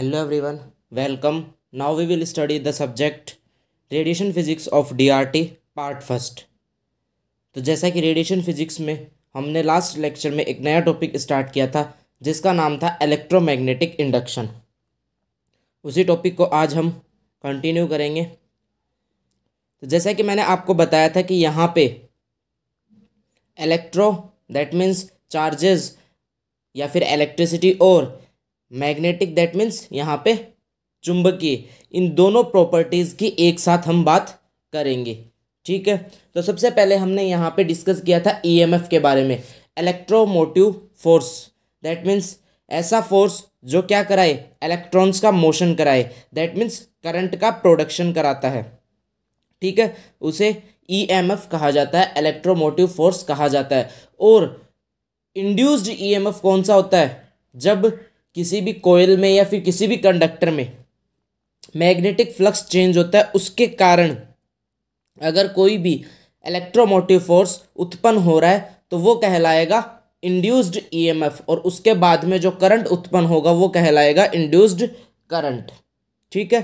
Hello everyone welcome now we will study the subject radiation physics of DRT part first तो जैसा कि radiation physics में हमने last lecture में एक नया टॉपिक स्टार्ट किया था जिसका नाम था इलेक्ट्रोमैग्नेटिक इंडक्शन उसी टॉपिक को आज हम कंटिन्यू करेंगे तो जैसा कि मैंने आपको बताया था कि यहाँ पे इलेक्ट्रो दैट मीन्स चार्जेस या फिर इलेक्ट्रिसिटी और मैग्नेटिक दैट मीन्स यहाँ पे चुंबकीय इन दोनों प्रॉपर्टीज़ की एक साथ हम बात करेंगे ठीक है तो सबसे पहले हमने यहाँ पे डिस्कस किया था ईएमएफ e के बारे में इलेक्ट्रोमोटिव फोर्स दैट मीन्स ऐसा फोर्स जो क्या कराए इलेक्ट्रॉन्स का मोशन कराए दैट मीन्स करंट का प्रोडक्शन कराता है ठीक है उसे ई एम एफ कहा जाता है इलेक्ट्रोमोटिव फोर्स कहा जाता है और इंड्यूस्ड ई एम एफ कौन सा होता है जब किसी भी कोयल में या फिर किसी भी कंडक्टर में मैग्नेटिक फ्लक्स चेंज होता है उसके कारण अगर कोई भी इलेक्ट्रोमोटिव फोर्स उत्पन्न हो रहा है तो वो कहलाएगा इंड्यूस्ड ईएमएफ e और उसके बाद में जो करंट उत्पन्न होगा वो कहलाएगा इंड्यूस्ड करंट ठीक है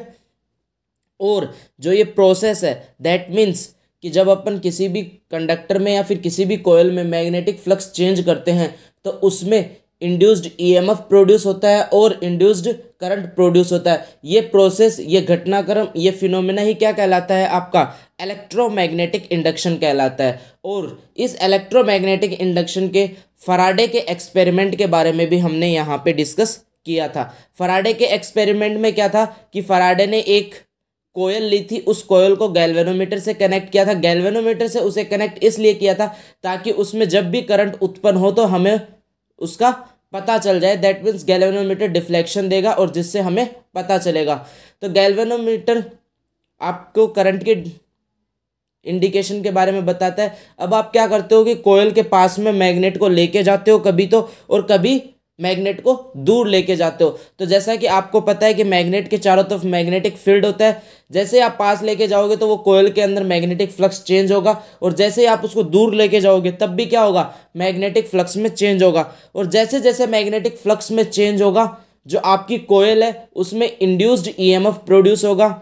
और जो ये प्रोसेस है दैट मीन्स कि जब अपन किसी भी कंडक्टर में या फिर किसी भी कोयल में मैग्नेटिक फ्लक्स चेंज करते हैं तो उसमें इंड्यूस्ड ईएमएफ प्रोड्यूस होता है और इंड्यूस्ड करंट प्रोड्यूस होता है ये प्रोसेस ये घटनाक्रम ये फिनोमिना ही क्या कहलाता है आपका इलेक्ट्रोमैग्नेटिक इंडक्शन कहलाता है और इस इलेक्ट्रोमैग्नेटिक इंडक्शन के फराडे के एक्सपेरिमेंट के बारे में भी हमने यहाँ पे डिस्कस किया था फराडे के एक्सपेरिमेंट में क्या था कि फराडे ने एक कोयल ली थी उस कोयल को गैल्वेनोमीटर से कनेक्ट किया था गैल्वेनोमीटर से उसे कनेक्ट इसलिए किया था ताकि उसमें जब भी करंट उत्पन्न हो तो हमें उसका पता चल जाए दैट मीन्स गैल्वेनोमीटर डिफ्लेक्शन देगा और जिससे हमें पता चलेगा तो गैल्वेनोमीटर आपको करंट के इंडिकेशन के बारे में बताता है अब आप क्या करते हो कि कोयल के पास में मैग्नेट को लेके जाते हो कभी तो और कभी मैग्नेट को दूर लेके जाते हो तो जैसा कि आपको पता है कि मैग्नेट के चारों तरफ मैग्नेटिक फील्ड होता है जैसे आप पास लेके जाओगे तो वो कोयल के अंदर मैग्नेटिक फ्लक्स चेंज होगा और जैसे ही आप उसको दूर लेके जाओगे तब भी क्या होगा मैग्नेटिक फ्लक्स में चेंज होगा और जैसे जैसे मैग्नेटिक फ्लक्स में चेंज होगा जो आपकी कोयल है उसमें इंड्यूस्ड ई प्रोड्यूस होगा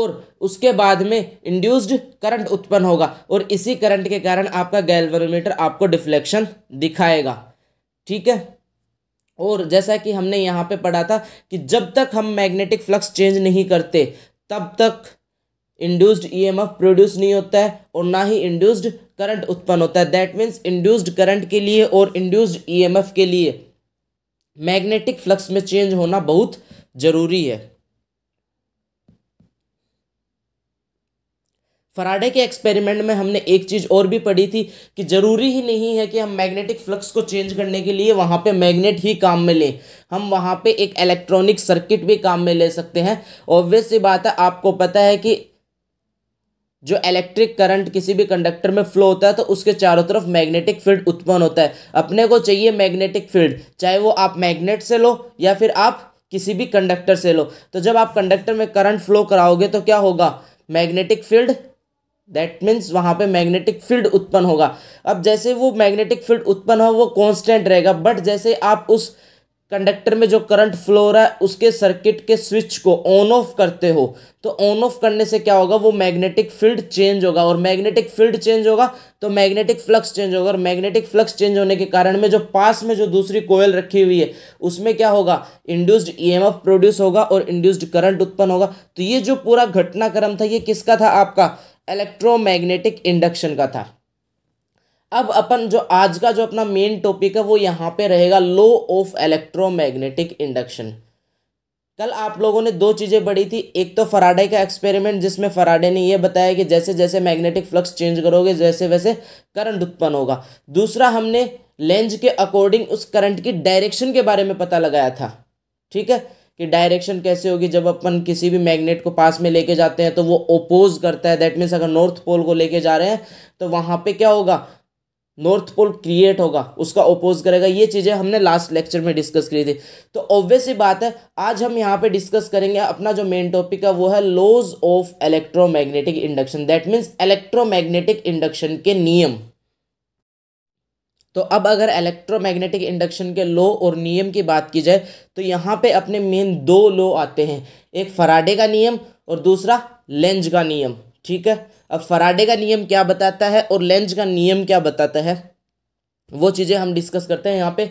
और उसके बाद में इंड्यूस्ड करंट उत्पन्न होगा और इसी करंट के कारण आपका गैल्वेनोमीटर आपको डिफ्लेक्शन दिखाएगा ठीक है और जैसा कि हमने यहाँ पे पढ़ा था कि जब तक हम मैग्नेटिक फ्लक्स चेंज नहीं करते तब तक इंड्यूस्ड ईएमएफ प्रोड्यूस नहीं होता है और ना ही इंड्यूस्ड करंट उत्पन्न होता है दैट मीन्स इंड्यूस्ड करंट के लिए और इंड्यूस्ड ईएमएफ e के लिए मैग्नेटिक फ्लक्स में चेंज होना बहुत ज़रूरी है फराडे के एक्सपेरिमेंट में हमने एक चीज़ और भी पढ़ी थी कि ज़रूरी ही नहीं है कि हम मैग्नेटिक फ्लक्स को चेंज करने के लिए वहाँ पे मैग्नेट ही काम में लें हम वहाँ पे एक इलेक्ट्रॉनिक सर्किट भी काम में ले सकते हैं ऑब्वियस सी बात है आपको पता है कि जो इलेक्ट्रिक करंट किसी भी कंडक्टर में फ्लो होता है तो उसके चारों तरफ मैग्नेटिक फील्ड उत्पन्न होता है अपने को चाहिए मैग्नेटिक फील्ड चाहे वो आप मैग्नेट से लो या फिर आप किसी भी कंडक्टर से लो तो जब आप कंडक्टर में करंट फ्लो कराओगे तो क्या होगा मैग्नेटिक फील्ड दैट मीन्स वहाँ पे मैग्नेटिक फील्ड उत्पन्न होगा अब जैसे वो मैग्नेटिक फील्ड उत्पन्न हो वो कांस्टेंट रहेगा बट जैसे आप उस कंडक्टर में जो करंट फ्लो रहा है उसके सर्किट के स्विच को ऑन ऑफ करते हो तो ऑन ऑफ करने से क्या होगा वो मैग्नेटिक फील्ड चेंज होगा और मैग्नेटिक फील्ड चेंज होगा तो मैग्नेटिक फ्लक्स चेंज होगा और मैग्नेटिक फ्लक्स चेंज होने के कारण में जो पास में जो दूसरी कोयल रखी हुई है उसमें क्या होगा इंड्यूस्ड एफ प्रोड्यूस होगा और इंड्यूस्ड करंट उत्पन्न होगा तो ये जो पूरा घटनाक्रम था ये किसका था आपका इलेक्ट्रोमैग्नेटिक इंडक्शन का था अब अपन जो आज का जो अपना मेन टॉपिक है वो यहाँ पे रहेगा लो ऑफ इलेक्ट्रोमैग्नेटिक इंडक्शन कल आप लोगों ने दो चीज़ें पढ़ी थी एक तो फराडे का एक्सपेरिमेंट जिसमें फराडे ने यह बताया कि जैसे जैसे मैग्नेटिक फ्लक्स चेंज करोगे जैसे वैसे करंट उत्पन्न होगा दूसरा हमने लेंज के अकॉर्डिंग उस करंट की डायरेक्शन के बारे में पता लगाया था ठीक है कि डायरेक्शन कैसे होगी जब अपन किसी भी मैग्नेट को पास में लेके जाते हैं तो वो ओपोज करता है दैट मीन्स अगर नॉर्थ पोल को लेके जा रहे हैं तो वहाँ पे क्या होगा नॉर्थ पोल क्रिएट होगा उसका ओपोज करेगा ये चीज़ें हमने लास्ट लेक्चर में डिस्कस करी थी तो ऑब्वियस ही बात है आज हम यहाँ पे डिस्कस करेंगे अपना जो मेन टॉपिक है वो है laws of electromagnetic induction that means electromagnetic induction के नियम तो अब अगर इलेक्ट्रोमैग्नेटिक इंडक्शन के लॉ और नियम की बात की जाए तो यहाँ पे अपने मेन दो लॉ आते हैं एक फराडे का नियम और दूसरा लेंज का नियम ठीक है अब फराडे का नियम क्या बताता है और लेंज का नियम क्या बताता है वो चीज़ें हम डिस्कस करते हैं यहाँ पे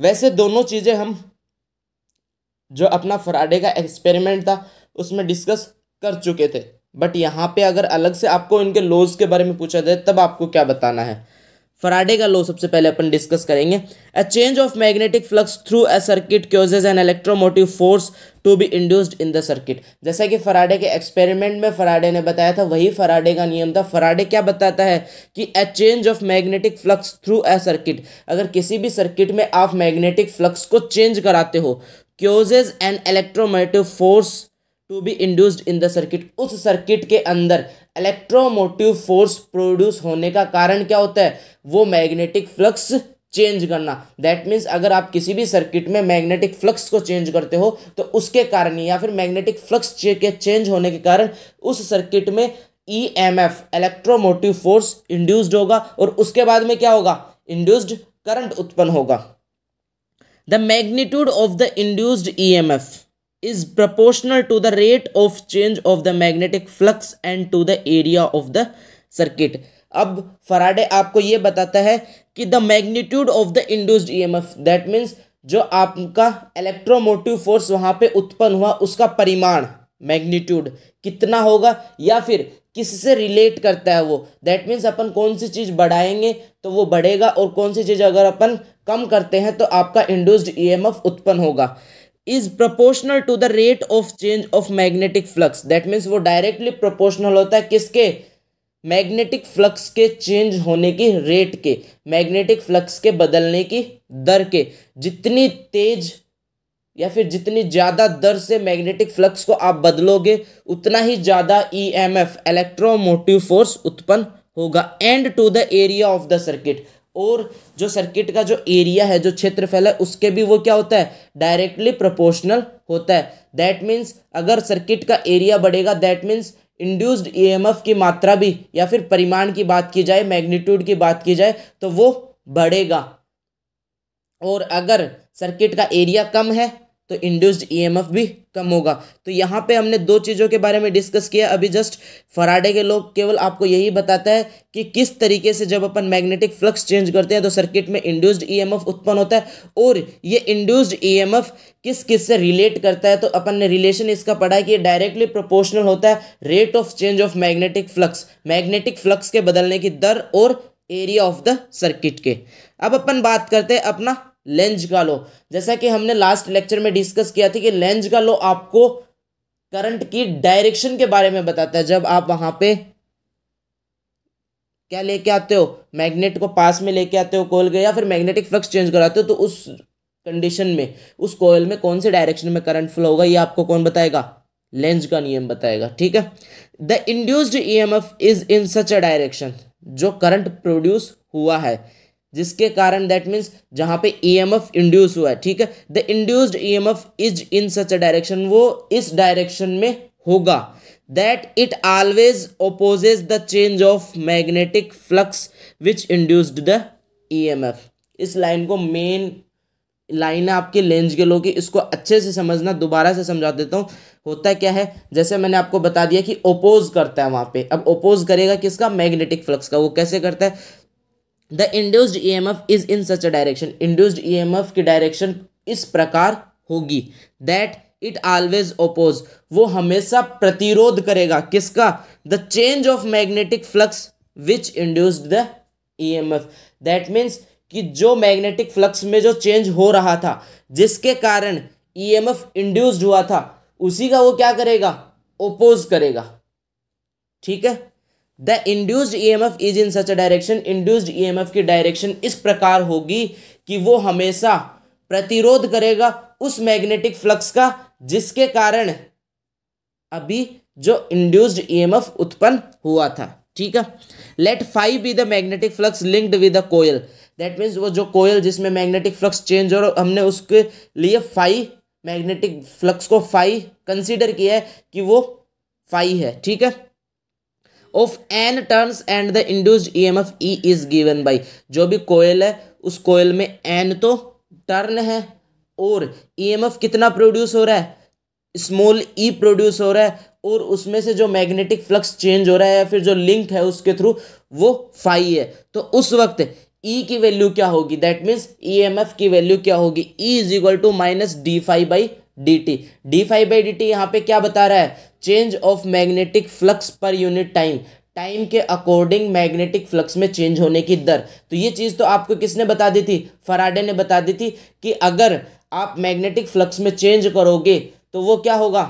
वैसे दोनों चीज़ें हम जो अपना फराडे का एक्सपेरिमेंट था उसमें डिस्कस कर चुके थे बट यहाँ पे अगर अलग से आपको इनके लॉज के बारे में पूछा जाए तब आपको क्या बताना है फराडे का लॉ सबसे पहले अपन डिस्कस करेंगे a change of magnetic flux through a circuit causes an electromotive force to be induced in the circuit जैसा कि फराडे के एक्सपेरिमेंट में फराडे ने बताया था वही फराडे का नियम था फराडे क्या बताता है कि a change of magnetic flux through a circuit अगर किसी भी सर्किट में आप मैग्नेटिक फ्लक्स को चेंज कराते हो causes an electromotive force to be induced in the circuit उस सर्किट के अंदर इलेक्ट्रोमोटिव फोर्स प्रोड्यूस होने का कारण क्या होता है वो मैग्नेटिक फ्लक्स चेंज करना दैट मीन्स अगर आप किसी भी सर्किट में मैग्नेटिक फ्लक्स को चेंज करते हो तो उसके कारण या फिर मैग्नेटिक फ्लक्स के चेंज होने के कारण उस सर्किट में E M F electromotive force induced होगा और उसके बाद में क्या होगा इंड्यूस्ड करंट उत्पन्न होगा the magnitude of the induced E M F is proportional to the rate of change of the magnetic flux and to the area of the circuit अब फराडे आपको ये बताता है कि the magnitude of the induced F that means जो आपका electromotive force वहाँ पे उत्पन्न हुआ उसका परिमाण मैग्नीट्यूड कितना होगा या फिर किससे रिलेट करता है वो दैट मीन्स अपन कौन सी चीज़ बढ़ाएंगे तो वो बढ़ेगा और कौन सी चीज़ अगर अपन कम करते हैं तो आपका इंड्यूस्ड एफ e उत्पन्न होगा is proportional to the rate of change of magnetic flux that means वो डायरेक्टली प्रोपोर्शनल होता है किसके मैग्नेटिक फ्लक्स के चेंज होने की रेट के मैग्नेटिक फ्लक्स के बदलने की दर के जितनी तेज या फिर जितनी ज़्यादा दर से मैग्नेटिक फ्लक्स को आप बदलोगे उतना ही ज़्यादा E M F electromotive force उत्पन्न होगा and to the area of the circuit और जो सर्किट का जो एरिया है जो क्षेत्रफल है उसके भी वो क्या होता है डायरेक्टली प्रोपोर्शनल होता है दैट मीन्स अगर सर्किट का एरिया बढ़ेगा दैट मीन्स इंड्यूस्ड ईएमएफ की मात्रा भी या फिर परिमाण की बात की जाए मैग्नीट्यूड की बात की जाए तो वो बढ़ेगा और अगर सर्किट का एरिया कम है तो इंड्यूस्ड ईएमएफ e भी कम होगा तो यहाँ पे हमने दो चीज़ों के बारे में डिस्कस किया अभी जस्ट फराडे के लोग केवल आपको यही बताता है कि किस तरीके से जब अपन मैग्नेटिक फ्लक्स चेंज करते हैं तो सर्किट में इंड्यूस्ड ईएमएफ e उत्पन्न होता है और ये इंड्यूस्ड ईएमएफ e किस किस से रिलेट करता है तो अपन ने रिलेशन इसका पढ़ा है कि ये डायरेक्टली प्रोपोर्शनल होता है rate of change of magnetic flux magnetic flux के बदलने की दर और एरिया ऑफ द सर्किट के अब अपन बात करते हैं अपना लेंज का लो जैसा कि हमने लास्ट लेक्चर में डिस्कस किया था कि लेंज का लो आपको करंट की डायरेक्शन के बारे में बताता है जब आप वहां पे क्या लेके आते हो मैग्नेट को पास में लेके आते हो कोयल या फिर मैग्नेटिक फ्लक्स चेंज कराते हो तो उस कंडीशन में उस कोयल में कौन से डायरेक्शन में करंट फ्लो होगा ये आपको कौन बताएगा लेंज का नियम बताएगा ठीक है the induced F is in such a direction जो करंट प्रोड्यूस हुआ है जिसके कारण दैट मीन्स जहाँ पे ईएमएफ e इंड्यूस हुआ है ठीक है the induced EMF is in such a direction वो इस डायरेक्शन में होगा that it always opposes the change of magnetic flux which induced the EMF इस लाइन को मेन लाइन है आपके लेंज के लोग की इसको अच्छे से समझना दोबारा से समझा देता हूँ होता क्या है जैसे मैंने आपको बता दिया कि ओपोज करता है वहाँ पे अब ओपोज करेगा किसका मैग्नेटिक फ्लक्स का वो कैसे करता है the induced E M F is in such a direction induced E M F की डायरेक्शन इस प्रकार होगी दैट इट ऑलवेज ओपोज वो हमेशा प्रतिरोध करेगा किसका the change of magnetic flux which induced the E M F that means कि जो मैग्नेटिक फ्लक्स में जो चेंज हो रहा था जिसके कारण ई एम एफ इंड्यूस्ड हुआ था उसी का वो क्या करेगा ओपोज करेगा ठीक है the induced F is in such a direction induced F की डायरेक्शन इस प्रकार होगी कि वो हमेशा प्रतिरोध करेगा उस मैग्नेटिक फ्लक्स का जिसके कारण अभी जो इंड्यूस्ड एफ e उत्पन्न हुआ था ठीक है let phi be the magnetic flux linked with the coil that means वो जो कोयल जिसमें मैग्नेटिक फ्लक्स चेंज हो रहा हमने उसके लिए फाइव मैग्नेटिक फ्लक्स को फाइव कंसिडर किया है कि वो फाइव है ठीक है of N turns and the induced EMF E is given by जो भी कोयल है उस कोयल में एन तो टर्न है और ईएमएफ कितना प्रोड्यूस हो रहा है स्मॉल ई प्रोड्यूस हो रहा है और उसमें से जो मैग्नेटिक फ्लक्स चेंज हो रहा है या फिर जो लिंक है उसके थ्रू वो फाई है तो उस वक्त ई e की वैल्यू क्या होगी that means E M F की वैल्यू क्या होगी E is equal to minus D phi by D T D phi by D T यहाँ पे क्या बता रहा है change of magnetic flux per unit time time के अकॉर्डिंग मैग्नेटिक फ्लक्स में चेंज होने की दर तो ये चीज़ तो आपको किसने बता दी थी फराडे ने बता दी थी कि अगर आप मैग्नेटिक फ्लक्स में चेंज करोगे तो वो क्या होगा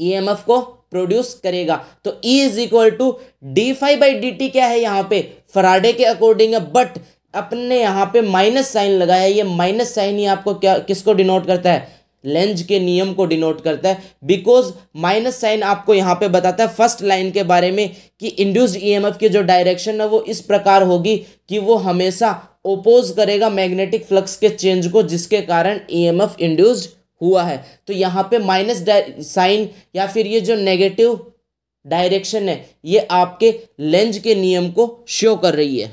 ईएमएफ e को प्रोड्यूस करेगा तो E is equal to D phi by D T क्या है यहाँ पे फराडे के अकॉर्डिंग है बट अपने यहाँ पे माइनस साइन लगाया ये माइनस साइन ही आपको क्या किसको डिनोट करता है लेंज के नियम को डिनोट करता है बिकॉज माइनस साइन आपको यहाँ पे बताता है फर्स्ट लाइन के बारे में कि इंड्यूस्ड ईएमएफ की जो डायरेक्शन है वो इस प्रकार होगी कि वो हमेशा ओपोज करेगा मैग्नेटिक फ्लक्स के चेंज को जिसके कारण ईएमएफ e इंड्यूस्ड हुआ है तो यहाँ पे माइनस साइन या फिर ये जो नेगेटिव डायरेक्शन है ये आपके लेंज के नियम को शो कर रही है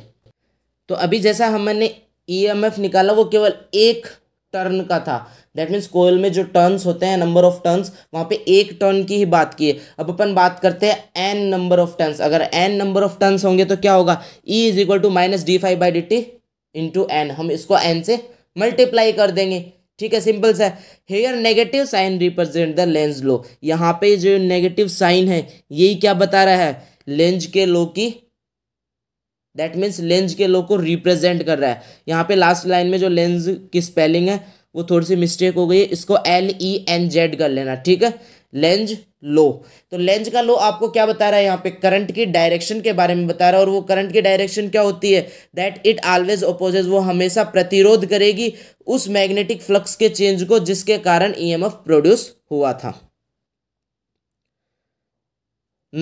तो अभी जैसा हमने एफ e निकाला वो केवल एक टर्न का था दैट मीन्स कोयल में जो टर्न्स होते हैं नंबर ऑफ टर्न्स वहाँ पे एक टर्न की ही बात की है अब अपन बात करते हैं एन नंबर ऑफ टर्न्स अगर एन नंबर ऑफ टर्न्स होंगे तो क्या होगा E is equal to minus D phi by D T into N हम इसको एन से मल्टीप्लाई कर देंगे ठीक है सिंपल सा here negative sign represent the Lenz's लो यहाँ पे जो नेगेटिव साइन है यही क्या बता रहा है लेंज के लो की दैट मीन्स लेंज के लोग को रिप्रेजेंट कर रहा है यहाँ पे लास्ट लाइन में जो लेंज की स्पेलिंग है वो थोड़ी सी मिस्टेक हो गई है इसको एल ई एन जेड कर लेना ठीक है लेंज लो तो लेंज का लो आपको क्या बता रहा है यहाँ पे करंट की डायरेक्शन के बारे में बता रहा है और वो करंट की डायरेक्शन क्या होती है दैट इट ऑलवेज अपोजेज वो हमेशा प्रतिरोध करेगी उस मैग्नेटिक फ्लक्स के चेंज को जिसके कारण ईएमएफ e प्रोड्यूस हुआ था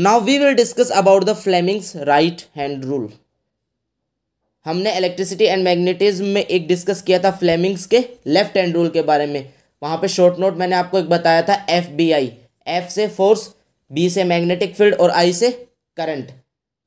now we will discuss about the Fleming's right hand rule हमने इलेक्ट्रिसिटी एंड मैग्नेटिज्म में एक डिस्कस किया था फ्लेमिंग्स के लेफ्ट हैंड रूल के बारे में वहाँ पे शॉर्ट नोट मैंने आपको एक बताया था एफ बी आई एफ से फोर्स बी से मैग्नेटिक फील्ड और आई से करंट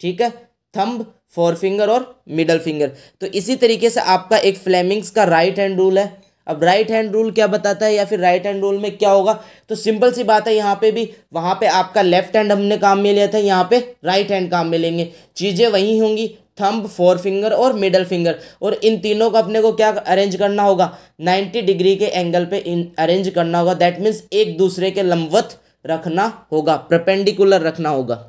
ठीक है थंब फोर फिंगर और मिडल फिंगर तो इसी तरीके से आपका एक फ्लेमिंग्स का राइट हैंड रूल है अब राइट हैंड रूल क्या बताता है या फिर राइट हैंड रूल में क्या होगा तो सिंपल सी बात है यहाँ पे भी वहाँ पे आपका लेफ्ट हैंड हमने काम में लिया था यहाँ पे राइट हैंड काम में लेंगे चीज़ें वही होंगी थंब फोर फिंगर और मिडल फिंगर और इन तीनों को अपने को क्या अरेंज करना होगा नाइन्टी डिग्री के एंगल पर इन अरेंज करना होगा दैट मीन्स एक दूसरे के लंबवत रखना होगा प्रपेंडिकुलर रखना होगा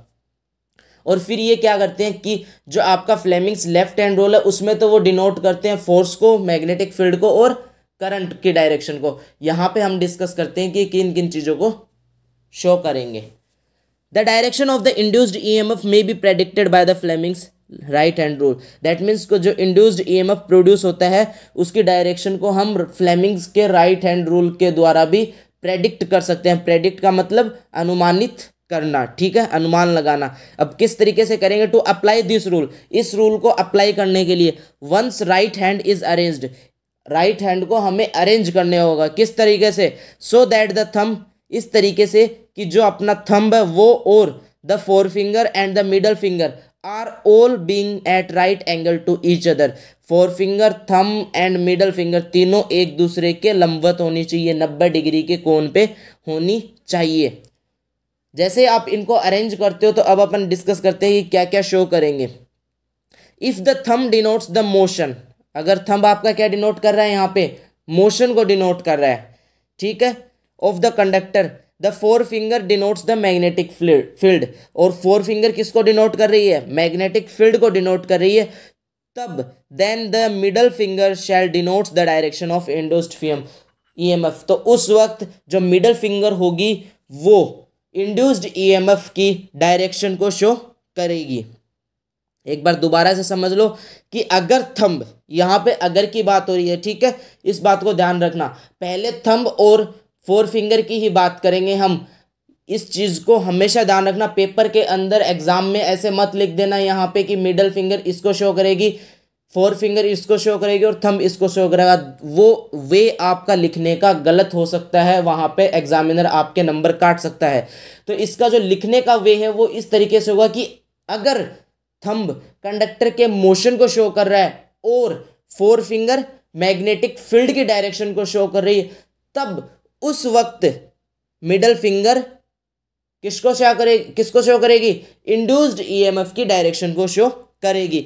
और फिर ये क्या करते हैं कि जो आपका फ्लेमिंग्स लेफ्ट हैंड रोल है उसमें तो वो डिनोट करते हैं फोर्स को मैग्नेटिक फील्ड को और करंट के डायरेक्शन को यहाँ पे हम डिस्कस करते हैं कि किन किन चीज़ों को शो करेंगे the direction of the induced E M F may be predicted by the Fleming's right hand rule that means को जो induced E M F produce होता है उसकी डायरेक्शन को हम फ्लेमिंग्स के राइट हैंड रूल के द्वारा भी प्रेडिक्ट कर सकते हैं प्रेडिक्ट का मतलब अनुमानित करना ठीक है अनुमान लगाना अब किस तरीके से करेंगे टू अप्लाई दिस रूल इस रूल को अप्लाई करने के लिए once right hand is arranged right hand को हमें अरेंज करने होगा किस तरीके से सो दैट द थंब इस तरीके से कि जो अपना थंब है वो और the fore finger and the middle finger are all being at right angle to each other fore finger thumb and middle finger तीनों एक दूसरे के लंबवत होनी चाहिए नब्बे डिग्री के कोण पे होनी चाहिए जैसे आप इनको अरेंज करते हो तो अब अपन डिस्कस करते हैं कि क्या क्या शो करेंगे if the thumb denotes the motion अगर थंब आपका क्या डिनोट कर रहा है यहाँ पे मोशन को डिनोट कर रहा है ठीक है of the conductor the fore finger denotes the magnetic field और फोर फिंगर किसको डिनोट कर रही है मैग्नेटिक फील्ड को डिनोट कर रही है तब then the middle finger shall denotes the direction of induced EMF F तो उस वक्त जो मिडल फिंगर होगी वो इंड्यूस्ड एफ e की डायरेक्शन को शो करेगी एक बार दोबारा से समझ लो कि अगर थंब यहाँ पे अगर की बात हो रही है ठीक है इस बात को ध्यान रखना पहले थंब और फोर फिंगर की ही बात करेंगे हम इस चीज़ को हमेशा ध्यान रखना पेपर के अंदर एग्जाम में ऐसे मत लिख देना यहाँ पे कि मिडल फिंगर इसको शो करेगी फोर फिंगर इसको शो करेगी और थंब इसको शो करेगा वो वे आपका लिखने का गलत हो सकता है वहाँ पे एग्जामिनर आपके नंबर काट सकता है तो इसका जो लिखने का वे है वो इस तरीके से होगा कि अगर थंब कंडक्टर के मोशन को शो कर रहा है और फोर फिंगर मैग्नेटिक फील्ड की डायरेक्शन को शो कर रही है तब उस वक्त मिडल फिंगर किसको शो करे किसको शो करेगी इंड्यूस्ड ईएमएफ e की डायरेक्शन को शो करेगी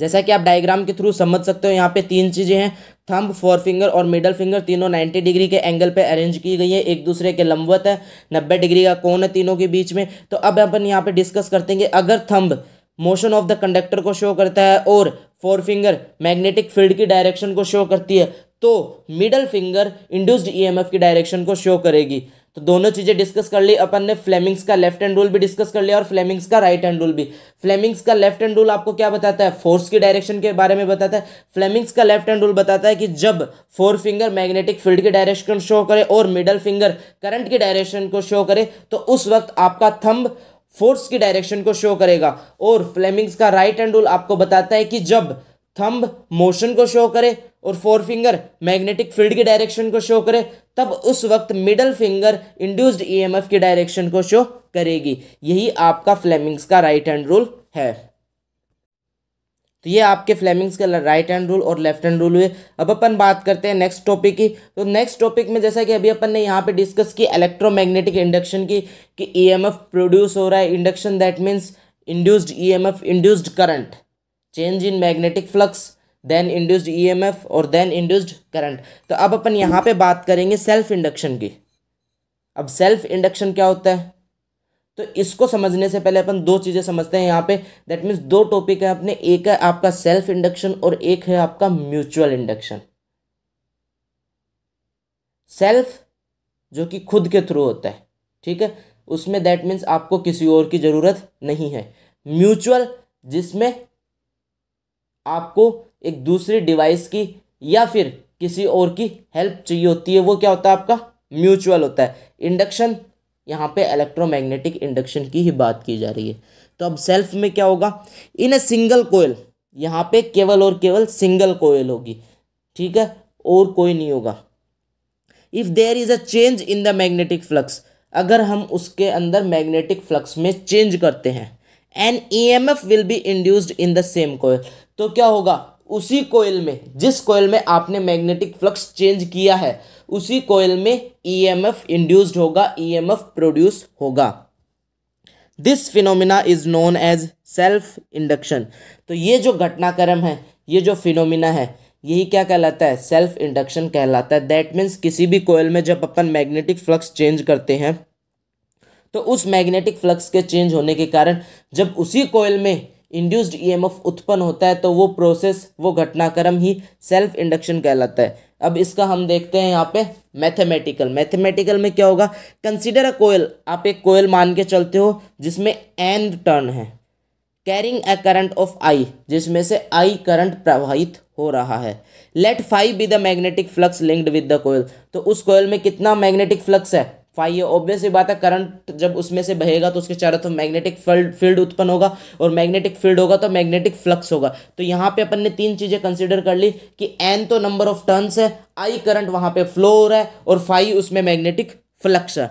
जैसा कि आप डायग्राम के थ्रू समझ सकते हो यहाँ पे तीन चीज़ें हैं थंब फोर फिंगर और मिडल फिंगर तीनों 90 डिग्री के एंगल पे अरेंज की गई है एक दूसरे के लंबवत है 90 डिग्री का कोण है तीनों के बीच में तो अब अपन यहाँ पे डिस्कस करते हैं अगर thumb motion of the conductor को शो करता है और फोर फिंगर मैग्नेटिक फील्ड की डायरेक्शन को शो करती है तो middle finger induced EMF e की डायरेक्शन को शो करेगी तो दोनों चीज़ें डिस्कस कर ली अपन ने फ्लेमिंग्स का लेफ्ट हैंड रूल भी डिस्कस कर लिया और फ्लेमिंग्स का राइट हैंड रूल भी फ्लेमिंग्स का लेफ्ट हैंड रूल आपको क्या बताता है फोर्स की डायरेक्शन के बारे में बताता है फ्लेमिंग्स का लेफ्ट हैंड रूल बताता है कि जब फोर फिंगर मैग्नेटिक फील्ड की डायरेक्शन शो करे और मिडल फिंगर करंट की डायरेक्शन को शो करे तो उस वक्त आपका थम्ब फोर्स की डायरेक्शन को शो करेगा और फ्लेमिंग्स का राइट हैंड रूल आपको बताता है कि जब थंब मोशन को शो करे और फोर फिंगर मैग्नेटिक फील्ड की डायरेक्शन को शो करे तब उस वक्त middle finger induced EMF e की डायरेक्शन को शो करेगी यही आपका फ्लेमिंग्स का राइट हैंड रूल है तो ये आपके फ्लेमिंग्स का राइट हैंड रूल और लेफ्ट हैंड रूल हुए अब अपन बात करते हैं नेक्स्ट टॉपिक की तो नेक्स्ट टॉपिक में जैसा कि अभी अपन ने यहाँ पे डिस्कस की इलेक्ट्रोमैग्नेटिक इंडक्शन की कि ईएमएफ e प्रोड्यूस हो रहा है induction that means induced EMF induced current change in magnetic flux then induced E और देन इंड्यूस्ड करंट तो अब अपन यहाँ पर बात करेंगे सेल्फ इंडक्शन की अब सेल्फ इंडक्शन क्या होता है तो इसको समझने से पहले अपन दो चीज़ें समझते हैं यहाँ पे दैट मीन्स दो टॉपिक है अपने एक है आपका सेल्फ इंडक्शन और एक है आपका म्यूचुअल इंडक्शन सेल्फ जो कि खुद के थ्रू होता है ठीक है उसमें दैट मीन्स आपको किसी और की ज़रूरत नहीं है म्यूचुअल जिसमें आपको एक दूसरी डिवाइस की या फिर किसी और की हेल्प चाहिए होती है वो क्या होता है आपका म्यूचुअल होता है इंडक्शन यहाँ पे इलेक्ट्रोमैग्नेटिक इंडक्शन की ही बात की जा रही है तो अब सेल्फ में क्या होगा इन ए सिंगल कोयल यहाँ पे केवल और केवल सिंगल कोयल होगी ठीक है और कोई नहीं होगा if there is a change in the magnetic flux अगर हम उसके अंदर मैग्नेटिक फ्लक्स में चेंज करते हैं an E M F will be induced in the same coil तो क्या होगा उसी कोयल में जिस कोयल में आपने मैग्नेटिक फ्लक्स चेंज किया है उसी कोयल में ई एम एफ इंड्यूस्ड होगा ई एम एफ प्रोड्यूस होगा this phenomena is known as self induction तो ये जो घटनाक्रम है ये जो फिनोमिना है यही क्या कहलाता है सेल्फ इंडक्शन कहलाता है दैट मीन्स किसी भी कोयल में जब अपन मैग्नेटिक फ्लक्स चेंज करते हैं तो उस मैग्नेटिक फ्लक्स के चेंज होने के कारण जब उसी कोयल में इंड्यूस्ड ईएमएफ e उत्पन्न होता है तो वो प्रोसेस वो घटनाक्रम ही सेल्फ इंडक्शन कहलाता है अब इसका हम देखते हैं यहाँ पे मैथमेटिकल मैथमेटिकल में क्या होगा कंसिडर अ कोयल आप एक कोयल मान के चलते हो जिसमें एन टर्न है carrying a current of I जिसमें से आई करंट प्रवाहित हो रहा है let phi be the magnetic flux linked with the coil तो उस कोयल में कितना मैग्नेटिक फ्लक्स है फाइव ये ऑब्वियस बात है करंट जब उसमें से बहेगा तो उसके चारों तरफ मैग्नेटिक फील्ड फील्ड उत्पन्न होगा और मैग्नेटिक फील्ड होगा तो मैग्नेटिक फ्लक्स होगा तो यहाँ पे अपन ने तीन चीज़ें कंसिडर कर ली कि एन तो नंबर ऑफ टर्न्स है आई करंट वहाँ पे फ्लो हो रहा है और फाइव उसमें मैग्नेटिक फ्लक्स है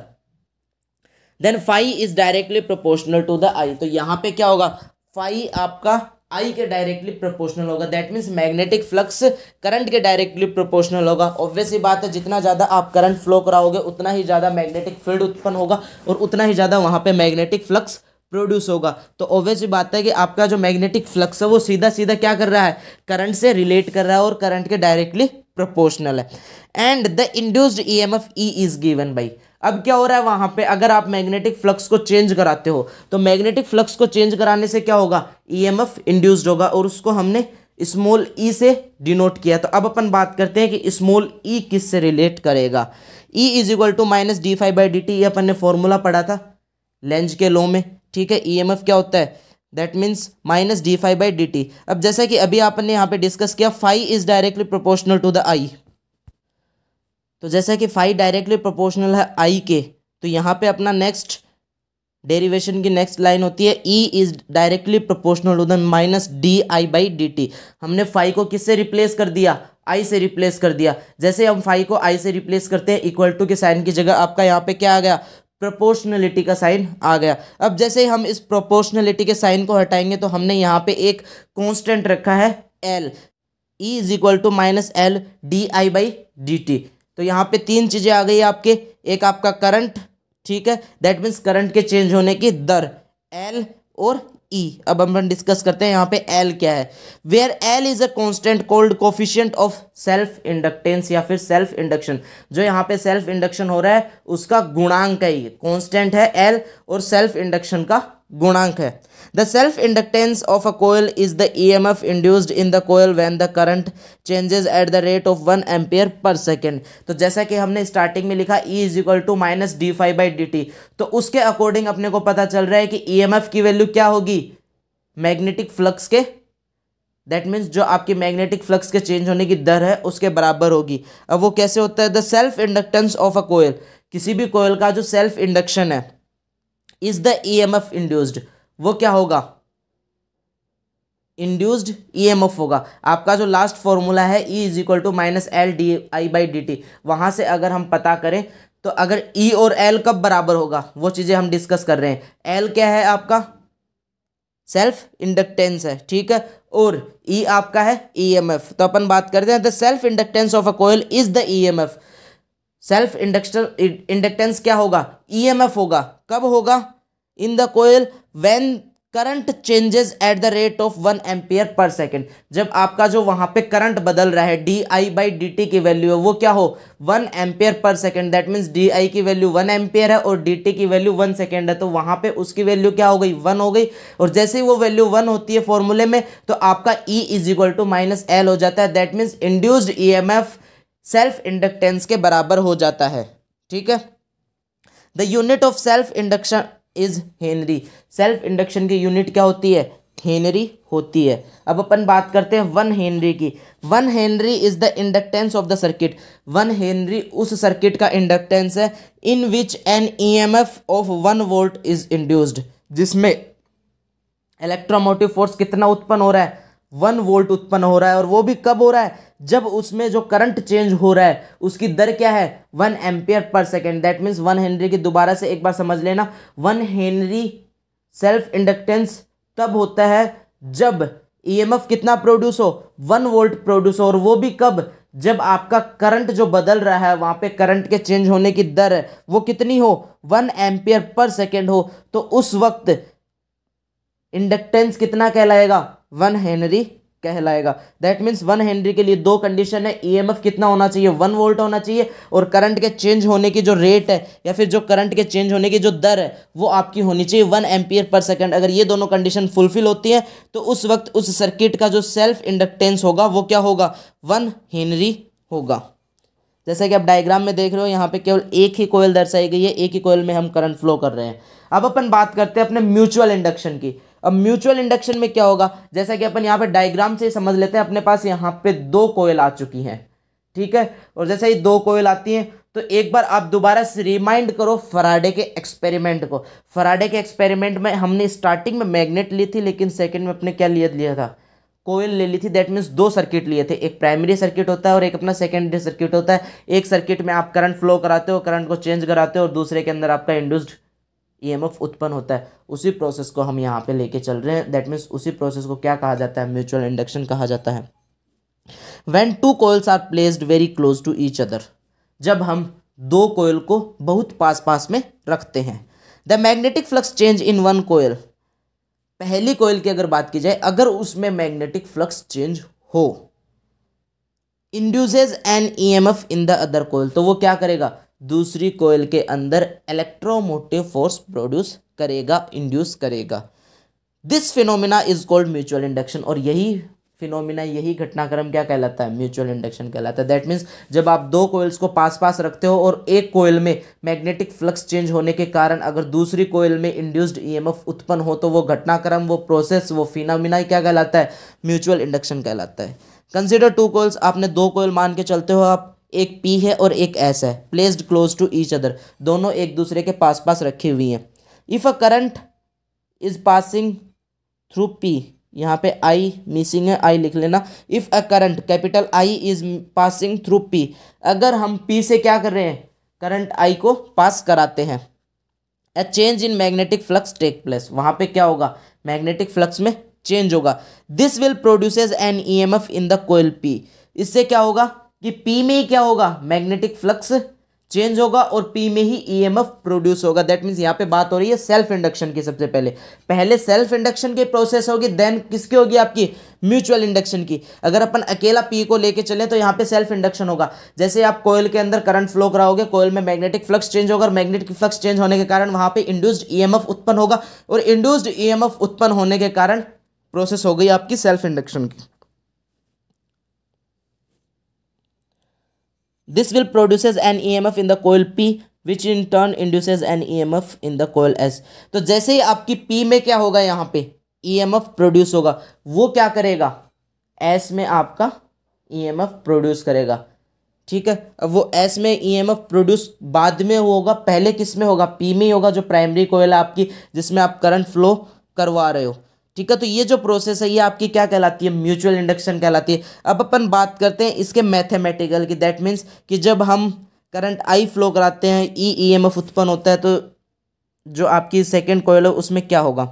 then phi is directly proportional to the I तो यहाँ पे क्या होगा फाइव आपका आई के डायरेक्टली प्रोपोर्शनल होगा that means magnetic flux current के डायरेक्टली प्रोपोर्शनल होगा ऑब्वियस ही बात है जितना ज़्यादा आप करंट फ्लो कराओगे उतना ही ज़्यादा मैग्नेटिक फील्ड उत्पन्न होगा और उतना ही ज़्यादा वहाँ पे मैग्नेटिक फ्लक्स प्रोड्यूस होगा तो ऑब्वियस ही बात है कि आपका जो मैग्नेटिक फ्लक्स है वो सीधा सीधा क्या कर रहा है करंट से रिलेट कर रहा है और करंट के डायरेक्टली प्रोपोर्शनल है and the induced E M F E is given by अब क्या हो रहा है वहां पे अगर आप मैग्नेटिक फ्लक्स को चेंज कराते हो तो मैग्नेटिक फ्लक्स को चेंज कराने से क्या होगा ईएमएफ e इंड्यूस्ड होगा और उसको हमने स्मॉल ई e से डिनोट किया तो अब अपन बात करते हैं कि स्मॉल ई किस से रिलेट करेगा E is equal to minus D phi by D T ये अपन ने फॉर्मूला पढ़ा था लेंज के लो में ठीक है ई एम एफ क्या होता है that means minus D phi by D T अब जैसा कि अभी आपने यहाँ पे डिस्कस किया phi is directly proportional to the I तो जैसे कि फाइव डायरेक्टली प्रोपोर्शनल है आई के तो यहाँ पे अपना नेक्स्ट डेरिवेशन की नेक्स्ट लाइन होती है ई इज डायरेक्टली प्रोपोर्शनल उधर minus D I by D T हमने फाइव को किससे रिप्लेस कर दिया आई से रिप्लेस कर दिया जैसे हम फाइव को आई से रिप्लेस करते हैं इक्वल टू के साइन की जगह आपका यहाँ पे क्या आ गया प्रोपोर्शनलिटी का साइन आ गया अब जैसे हम इस प्रोपोर्शनलिटी के साइन को हटाएंगे तो हमने यहाँ पे एक कॉन्स्टेंट रखा है L E is equal to minus L D I by D T तो यहाँ पे तीन चीज़ें आ गई आपके एक आपका करंट ठीक है दैट मीन्स करंट के चेंज होने की दर एल और ई e. अब हम डिस्कस करते हैं यहाँ पे एल क्या है where L is a constant called coefficient of self inductance या फिर सेल्फ इंडक्शन जो यहाँ पे सेल्फ इंडक्शन हो रहा है उसका गुणांक है ये कॉन्स्टेंट है एल और सेल्फ इंडक्शन का गुणांक है the self inductance of a coil is the E M F induced in the coil when the current changes at the rate of one ampere per second तो जैसा कि हमने starting में लिखा E is equal to minus D phi by D T तो उसके according अपने को पता चल रहा है कि ई एम एफ की वैल्यू क्या होगी मैग्नेटिक फ्लक्स के दैट मीन्स जो आपकी मैग्नेटिक फ्लक्स के चेंज होने की दर है उसके बराबर होगी अब वो कैसे होता है the self inductance of a coil किसी भी कोयल का जो सेल्फ इंडक्शन है is the E M F induced वो क्या होगा इंड्यूस्ड ई एम एफ होगा आपका जो लास्ट फॉर्मूला है E is equal to minus L D I by D T वहां से अगर हम पता करें तो अगर ई e और एल कब बराबर होगा वो चीज़ें हम डिस्कस कर रहे हैं एल क्या है आपका सेल्फ इंडक्टेंस है ठीक है और ई e आपका है ई एम एफ तो अपन बात करते हैं the self inductance of a coil is the E M F self induction inductance क्या होगा ई एम एफ होगा कब होगा in the coil when current changes at the rate of one ampere per second जब आपका जो वहाँ पे करंट बदल रहा है D I by D T की वैल्यू है वो क्या हो one ampere per second that means D I की वैल्यू वन एम्पियर है और डी टी की वैल्यू वन सेकेंड है तो वहाँ पे उसकी वैल्यू क्या हो गई वन हो गई और जैसे ही वो वैल्यू वन होती है फॉर्मूले में तो आपका E is equal to minus L हो जाता है that means induced E M F self inductance के बराबर हो जाता है ठीक है the unit of self induction is henry self induction की यूनिट क्या होती है हेनरी होती है अब अपन बात करते हैं वन हेनरी की one henry is the inductance of the circuit one henry उस सर्किट का इंडक्टेंस है in which an F of one volt is induced जिसमें इलेक्ट्रोमोटिव फोर्स कितना उत्पन्न हो रहा है वन वोल्ट उत्पन्न हो रहा है और वो भी कब हो रहा है जब उसमें जो करंट चेंज हो रहा है उसकी दर क्या है one ampere per second that means one henry की दोबारा से एक बार समझ लेना वन हेनरी सेल्फ इंडक्टेंस तब होता है जब ईएमएफ e कितना प्रोड्यूस हो वन वोल्ट प्रोड्यूस हो और वो भी कब जब आपका करंट जो बदल रहा है वहाँ पे करंट के चेंज होने की दर है वो कितनी हो वन एम्पियर पर सेकेंड हो तो उस वक्त इंडक्टेंस कितना कहलाएगा वन हेनरी कहलाएगा दैट मीन्स वन हेनरी के लिए दो कंडीशन है एफ e कितना होना चाहिए वन वोल्ट होना चाहिए और करंट के चेंज होने की जो रेट है या फिर जो करंट के चेंज होने की जो दर है वो आपकी होनी चाहिए वन एम्पियर पर सेकंड अगर ये दोनों कंडीशन फुलफिल होती हैं तो उस वक्त उस सर्किट का जो सेल्फ इंडक्टेंस होगा वो क्या होगा वन हेनरी होगा जैसे कि आप डायग्राम में देख रहे हो यहाँ पे केवल एक ही कोयल दर्शाई गई है एक ही कोयल में हम करंट फ्लो कर रहे हैं अब अपन बात करते हैं अपने म्यूचुअल इंडक्शन की अब म्यूचुअल इंडक्शन में क्या होगा जैसा कि अपन यहाँ पे डायग्राम से समझ लेते हैं अपने पास यहाँ पे दो कोयल आ चुकी हैं ठीक है और जैसे ये दो कोयल आती हैं तो एक बार आप दोबारा रिमाइंड करो फराडे के एक्सपेरिमेंट को फराडे के एक्सपेरिमेंट में हमने स्टार्टिंग में मैग्नेट ली थी लेकिन सेकेंड में अपने क्या लिया लिया था कोयल ले ली थी दैट मीन्स दो सर्किट लिए थे एक प्राइमरी सर्किट होता है और एक अपना सेकेंडरी सर्किट होता है एक सर्किट में आप करंट फ्लो कराते हो करंट को चेंज कराते हो और दूसरे के अंदर आपका इंड्यूस्ड ईएमएफ e उत्पन्न होता है उसी प्रोसेस को हम यहाँ पे लेके चल रहे हैं दैट मीन्स उसी प्रोसेस को क्या कहा जाता है म्यूचुअल इंडक्शन कहा जाता है when two coils are placed very close to each other जब हम दो कोयल को बहुत पास पास में रखते हैं the magnetic flux change in one coil पहली कोयल की अगर बात की जाए अगर उसमें मैग्नेटिक फ्लक्स चेंज हो induces an E M F in the other coil तो वो क्या करेगा दूसरी कोयल के अंदर इलेक्ट्रोमोटिव फोर्स प्रोड्यूस करेगा इंड्यूस करेगा this phenomena is called mutual induction और यही फिनोमिना यही घटनाक्रम क्या कहलाता है म्यूचुअल इंडक्शन कहलाता है दैट मीन्स जब आप दो कोयल्स को पास पास रखते हो और एक कोयल में मैग्नेटिक फ्लक्स चेंज होने के कारण अगर दूसरी कोयल में इंड्यूस्ड ईएमएफ e उत्पन्न हो तो वो घटनाक्रम वो प्रोसेस वो फिनोमिना क्या कहलाता है म्यूचुअल इंडक्शन कहलाता है कंसिडर टू कोयल्स आपने दो कोयल मान के चलते हो आप एक पी है और एक एस है placed close to each other दोनों एक दूसरे के पास पास रखी हुई हैं if a current is passing through P यहाँ पे आई मिसिंग है आई लिख लेना if a current capital I is passing through P अगर हम पी से क्या कर रहे हैं करंट आई को पास कराते हैं a change in magnetic flux take place वहाँ पे क्या होगा मैग्नेटिक फ्लक्स में चेंज होगा this will produces an E M F in the coil P इससे क्या होगा कि पी में ही क्या होगा मैग्नेटिक फ्लक्स चेंज होगा और पी में ही एफ e प्रोड्यूस होगा दैट मीन्स यहाँ पे बात हो रही है सेल्फ इंडक्शन की सबसे पहले पहले सेल्फ इंडक्शन की प्रोसेस होगी देन किसकी होगी आपकी म्यूचुअल इंडक्शन की अगर अपन अकेला पी को लेके चले तो यहाँ पे सेल्फ इंडक्शन होगा जैसे आप कोयल के अंदर करंट फ्लो कराओगे कोयल में मैग्नेटिक फ्लक्स चेंज होगा और मैग्नेटिक फ्लक्स चेंज होने के कारण वहाँ पर इंड्यूस्ड एफ उत्पन्न होगा और इंड्यूस्ड एफ e उत्पन्न होने के कारण प्रोसेस हो गई आपकी सेल्फ इंडक्शन की this will an E M F in the coil P which in which in an E M F in the coil S तो जैसे ही आपकी पी में क्या होगा यहाँ पे ई एम एफ प्रोड्यूस होगा वो क्या करेगा एस में आपका ई एम एफ प्रोड्यूस करेगा ठीक है अब वो एस में ई एम एफ प्रोड्यूस बाद में होगा पहले किस में होगा पी में ही होगा जो प्राइमरी कोयल है आपकी जिसमें आप करंट फ्लो करवा रहे हो ठीक है तो ये जो प्रोसेस है ये आपकी क्या कहलाती है म्यूचुअल इंडक्शन कहलाती है अब अपन बात करते हैं इसके मैथमेटिकल की दैट मीन्स कि जब हम करंट आई फ्लो कराते हैं ई ई एम एफ उत्पन्न होता है तो जो आपकी सेकेंड कोयल है उसमें क्या होगा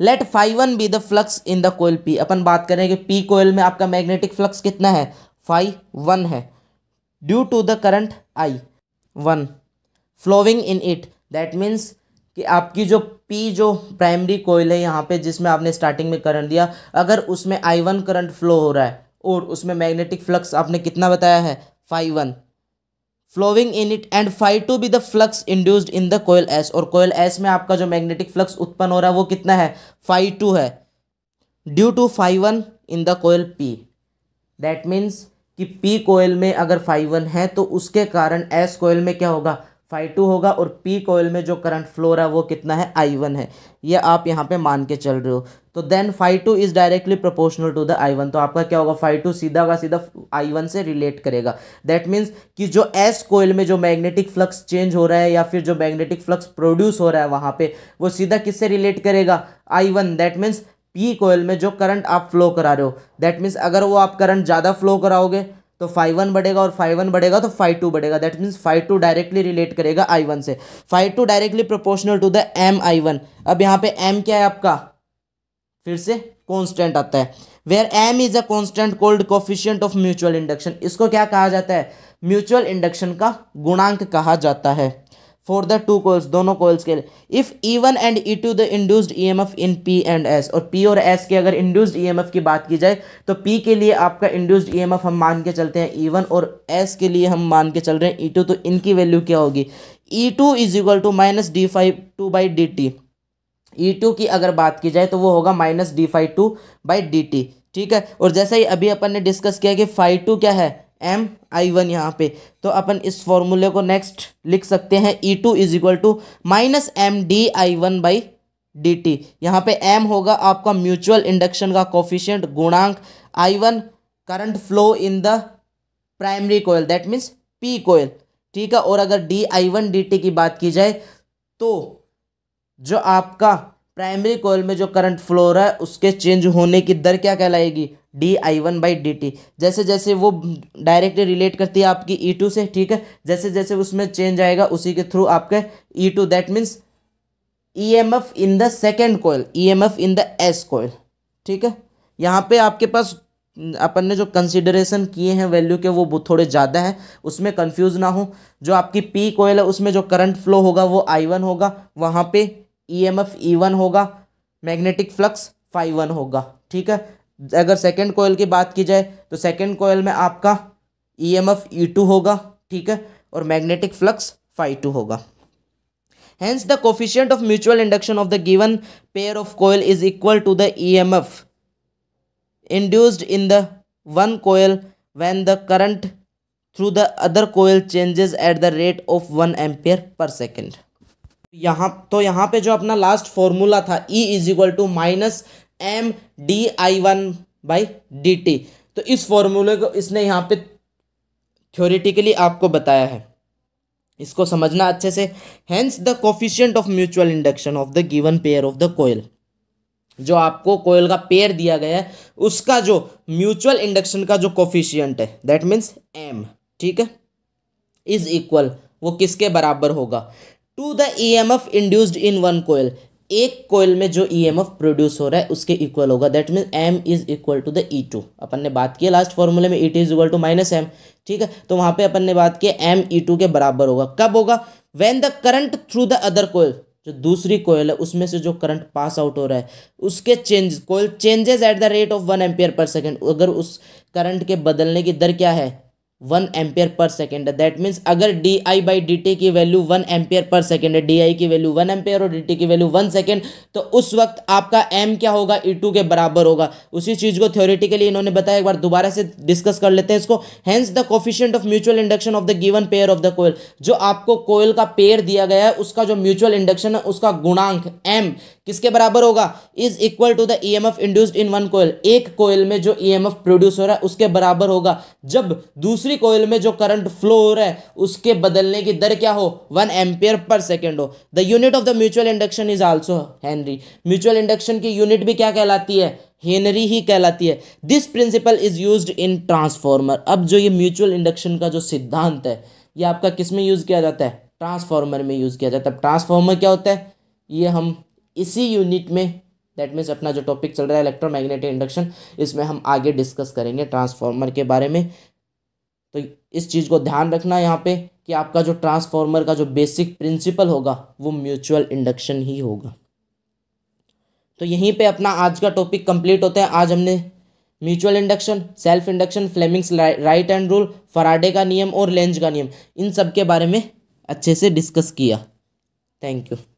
let phi one be the flux in the coil P अपन बात करें कि पी कोयल में आपका मैग्नेटिक फ्लक्स कितना है फाइव वन है due to the current I one flowing in it that means कि आपकी जो पी जो प्राइमरी कोयल है यहाँ पे जिसमें आपने स्टार्टिंग में करंट दिया अगर उसमें आई वन करंट फ्लो हो रहा है और उसमें मैग्नेटिक फ्लक्स आपने कितना बताया है phi one flowing in it and phi two be the flux induced in the coil S और कोयल एस में आपका जो मैग्नेटिक फ्लक्स उत्पन्न हो रहा है वो कितना है फाइव टू है due to phi one in the coil P that means कि पी कोयल में अगर फाइव वन है तो उसके कारण एस कोयल में क्या होगा फाई टू होगा और पी कोयल में जो करंट फ्लो रहा है वो कितना है आई वन है ये आप यहाँ पे मान के चल रहे हो तो then phi two is directly proportional to the I one तो आपका क्या होगा फाइव टू सीधा का सीधा आई वन से रिलेट करेगा दैट मीन्स कि जो एस कोयल में जो मैग्नेटिक फ्लक्स चेंज हो रहा है या फिर जो मैग्नेटिक फ्लक्स प्रोड्यूस हो रहा है वहाँ पे वो सीधा किससे रिलेट करेगा I one that means P coil में जो करंट आप फ्लो करा रहे हो दैट मीन्स अगर वो आप करंट ज़्यादा फ्लो कराओगे तो फाइव वन बढ़ेगा और फाइव वन बढ़ेगा तो फाइव टू बढ़ेगा that means phi two directly relate करेगा आई वन से phi two directly proportional to the M I one अब यहाँ पे एम क्या है आपका फिर से कॉन्स्टेंट आता है where M is a constant called coefficient of mutual induction इसको क्या कहा जाता है म्यूचुअल इंडक्शन का गुणांक कहा जाता है फॉर द टू कोल्स दोनों कोल्स के लिए if E one and E two the induced E M F in P and S और पी और एस के अगर इंड्यूस्ड ई एम एफ की बात की जाए तो पी के लिए आपका इंड्यूस्ड ई एम एफ हम मान के चलते हैं ई e वन और एस के लिए हम मान के चल रहे हैं ई e टू तो इनकी वैल्यू क्या होगी E two is equal to minus D phi two by D T E two की अगर बात की जाए तो वो होगा minus D phi two by D T ठीक है और जैसा ही अभी अपन ने डिस्कस किया कि फाइव टू क्या है एम आई वन यहाँ पे तो अपन इस फॉर्मूले को नेक्स्ट लिख सकते हैं E two is equal to minus M D I one by D T यहाँ पे एम होगा आपका म्यूचुअल इंडक्शन का कोफिशियंट गुणांक I one current flow in the primary coil that means P coil ठीक है और अगर D I one D T की बात की जाए तो जो आपका प्राइमरी कोयल में जो करंट फ्लो रहा है उसके चेंज होने की दर क्या कहलाएगी D I one by D T जैसे जैसे वो डायरेक्टली रिलेट करती है आपकी ई e टू से ठीक है जैसे जैसे उसमें चेंज आएगा उसी के थ्रू आपके E two that means E M F in the second coil E M F in the S coil ठीक है यहाँ पे आपके पास अपन ने जो कंसिडरेशन किए हैं वैल्यू के वो थोड़े ज़्यादा हैं उसमें कन्फ्यूज ना हो जो आपकी पी कोयल है उसमें जो करंट फ्लो होगा वो आई वन होगा वहाँ पे E M F E one होगा मैग्नेटिक फ्लक्स फाइव वन होगा ठीक है अगर सेकेंड कोयल की बात की जाए तो सेकेंड कोयल में आपका E M F E two होगा ठीक है और मैग्नेटिक फ्लक्स फाइव टू होगा hence the coefficient of mutual induction of the given pair of coil is equal to the E M F induced in the one coil when the current through the other coil changes at the rate of one ampere per second यहाँ तो यहाँ पे जो अपना last formula था E is equal to minus M D I one by D T तो इस फॉर्मूले को इसने यहाँ पे थ्योरेटिकली आपको बताया है इसको समझना अच्छे से hence the coefficient of mutual induction of the given pair of the coil जो आपको कोयल का पेयर दिया गया है उसका जो म्यूचुअल इंडक्शन का जो कोफिशियंट है दैट मीन्स एम ठीक है इज इक्वल वो किसके बराबर होगा to the E M F induced in one coil एक कोयल में जो ई एम एफ प्रोड्यूस हो रहा है उसके इक्वल होगा that mean M is equal to the E two अपन ने बात किया लास्ट फॉर्मूले में E T is equal to minus M ठीक है तो वहां पे अपन ने बात किया एम ई टू के बराबर होगा कब होगा when the current through the other coil जो दूसरी कोयल है उसमें से जो करंट पास आउट हो रहा है उसके change coil changes at the rate of one ampere per second अगर उस करंट के बदलने की दर क्या है वन एम्पेयर पर सेकेंड है दैट मीन्स अगर D I by D T की value one ampere per second है डी आई की वैल्यू वन एम्पेयर और डी टी की वैल्यू वन सेकेंड तो उस वक्त आपका एम क्या होगा ई e टू के बराबर होगा उसी चीज़ को थ्योरेटिकली इन्होंने बताया एक बार दोबारा से डिस्कस कर लेते हैं इसको hence the coefficient of mutual induction of the given pair of the coil जो आपको कोयल का पेयर दिया गया है उसका जो म्यूचुअल इंडक्शन है उसका गुणांक एम किसके बराबर होगा is equal to the E M F induced in one coil एक कोयल में जो ई एम एफ प्रोड्यूस हो रहा है उसके बराबर होगा जब दूसरी दूसरी कोयल में जो करंट फ्लो हो रहा है उसके बदलने की दर क्या हो वन एम्पियर पर सेकेंड हो the unit of the mutual induction is also henry mutual induction की यूनिट भी क्या कहलाती है हेनरी ही कहलाती है this principle is use in transformer अब जो ये म्यूचुअल इंडक्शन का जो सिद्धांत है ये आपका किस में यूज़ किया जाता है ट्रांसफॉर्मर में यूज़ किया जाता है ट्रांसफॉर्मर क्या होता है ये हम इसी यूनिट में दैट मीन्स अपना जो टॉपिक चल रहा है इलेक्ट्रोमैग्नेटिक इंडक्शन इसमें हम आगे डिस्कस करेंगे ट्रांसफॉर्मर के बारे में तो इस चीज़ को ध्यान रखना यहाँ पे कि आपका जो ट्रांसफॉर्मर का जो बेसिक प्रिंसिपल होगा वो म्यूचुअल इंडक्शन ही होगा तो यहीं पे अपना आज का टॉपिक कंप्लीट होता है आज हमने mutual induction self induction Fleming's right hand rule Faraday का नियम और लेंज का नियम इन सब के बारे में अच्छे से डिस्कस किया थैंक यू